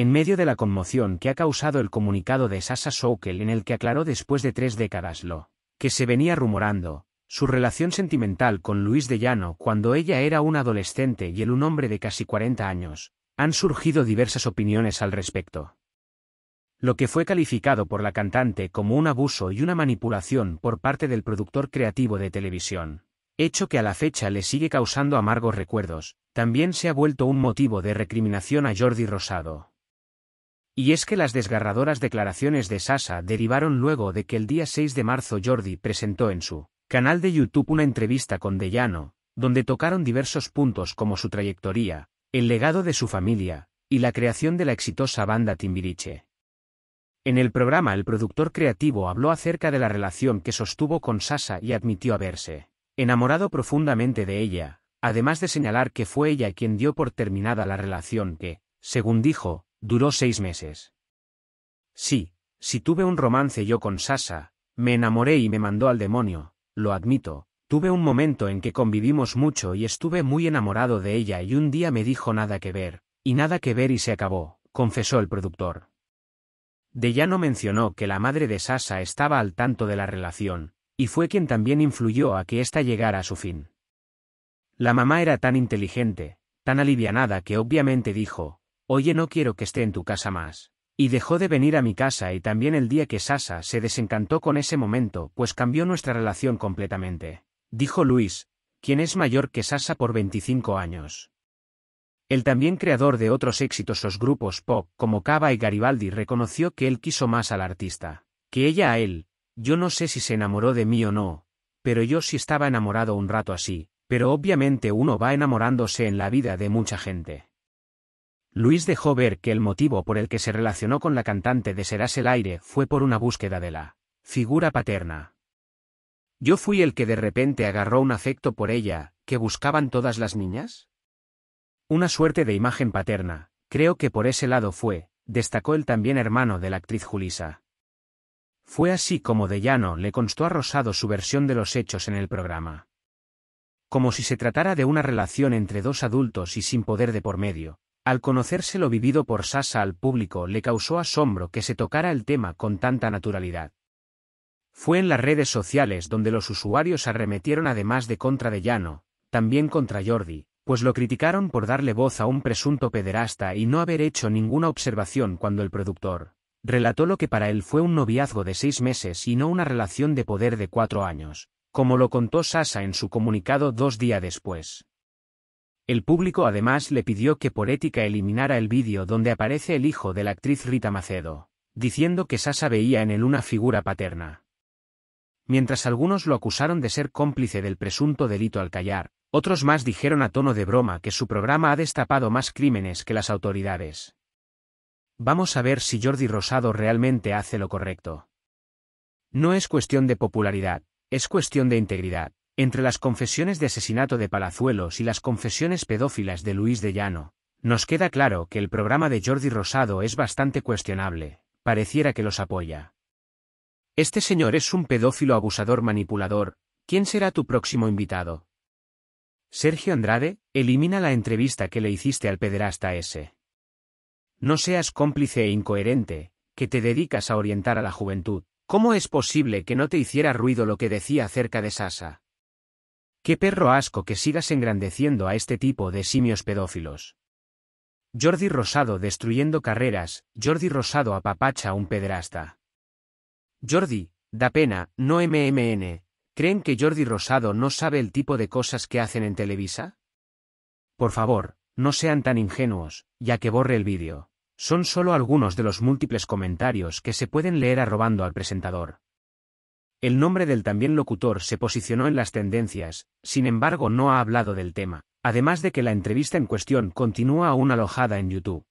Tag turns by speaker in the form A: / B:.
A: En medio de la conmoción que ha causado el comunicado de Sasa Sokel en el que aclaró después de tres décadas lo que se venía rumorando, su relación sentimental con Luis de Llano cuando ella era una adolescente y él un hombre de casi 40 años, han surgido diversas opiniones al respecto. Lo que fue calificado por la cantante como un abuso y una manipulación por parte del productor creativo de televisión, hecho que a la fecha le sigue causando amargos recuerdos, también se ha vuelto un motivo de recriminación a Jordi Rosado. Y es que las desgarradoras declaraciones de Sasa derivaron luego de que el día 6 de marzo Jordi presentó en su canal de YouTube una entrevista con Dellano, donde tocaron diversos puntos como su trayectoria, el legado de su familia, y la creación de la exitosa banda Timbiriche. En el programa el productor creativo habló acerca de la relación que sostuvo con Sasa y admitió haberse enamorado profundamente de ella, además de señalar que fue ella quien dio por terminada la relación que, según dijo, Duró seis meses. Sí, si tuve un romance yo con Sasa, me enamoré y me mandó al demonio, lo admito, tuve un momento en que convivimos mucho y estuve muy enamorado de ella y un día me dijo nada que ver, y nada que ver y se acabó, confesó el productor. De no mencionó que la madre de Sasa estaba al tanto de la relación, y fue quien también influyó a que ésta llegara a su fin. La mamá era tan inteligente, tan alivianada que obviamente dijo, Oye, no quiero que esté en tu casa más. Y dejó de venir a mi casa y también el día que Sasa se desencantó con ese momento, pues cambió nuestra relación completamente. Dijo Luis, quien es mayor que Sasa por 25 años. El también creador de otros exitosos grupos pop como Cava y Garibaldi reconoció que él quiso más al artista, que ella a él. Yo no sé si se enamoró de mí o no, pero yo sí estaba enamorado un rato así, pero obviamente uno va enamorándose en la vida de mucha gente. Luis dejó ver que el motivo por el que se relacionó con la cantante de Serás el aire fue por una búsqueda de la figura paterna. Yo fui el que de repente agarró un afecto por ella, que buscaban todas las niñas. Una suerte de imagen paterna, creo que por ese lado fue, destacó el también hermano de la actriz Julisa. Fue así como de llano le constó a Rosado su versión de los hechos en el programa. Como si se tratara de una relación entre dos adultos y sin poder de por medio, al conocerse lo vivido por Sasa al público le causó asombro que se tocara el tema con tanta naturalidad. Fue en las redes sociales donde los usuarios arremetieron además de contra De Llano, también contra Jordi, pues lo criticaron por darle voz a un presunto pederasta y no haber hecho ninguna observación cuando el productor relató lo que para él fue un noviazgo de seis meses y no una relación de poder de cuatro años, como lo contó Sasa en su comunicado dos días después. El público además le pidió que por ética eliminara el vídeo donde aparece el hijo de la actriz Rita Macedo, diciendo que Sasa veía en él una figura paterna. Mientras algunos lo acusaron de ser cómplice del presunto delito al callar, otros más dijeron a tono de broma que su programa ha destapado más crímenes que las autoridades. Vamos a ver si Jordi Rosado realmente hace lo correcto. No es cuestión de popularidad, es cuestión de integridad. Entre las confesiones de asesinato de Palazuelos y las confesiones pedófilas de Luis de Llano, nos queda claro que el programa de Jordi Rosado es bastante cuestionable, pareciera que los apoya. Este señor es un pedófilo abusador manipulador, ¿quién será tu próximo invitado? Sergio Andrade, elimina la entrevista que le hiciste al pederasta ese. No seas cómplice e incoherente, que te dedicas a orientar a la juventud. ¿Cómo es posible que no te hiciera ruido lo que decía acerca de Sasa? Qué perro asco que sigas engrandeciendo a este tipo de simios pedófilos. Jordi Rosado destruyendo carreras, Jordi Rosado apapacha a un pederasta. Jordi, da pena, no MMN, ¿creen que Jordi Rosado no sabe el tipo de cosas que hacen en Televisa? Por favor, no sean tan ingenuos, ya que borre el vídeo. Son solo algunos de los múltiples comentarios que se pueden leer arrobando al presentador. El nombre del también locutor se posicionó en las tendencias, sin embargo no ha hablado del tema, además de que la entrevista en cuestión continúa aún alojada en YouTube.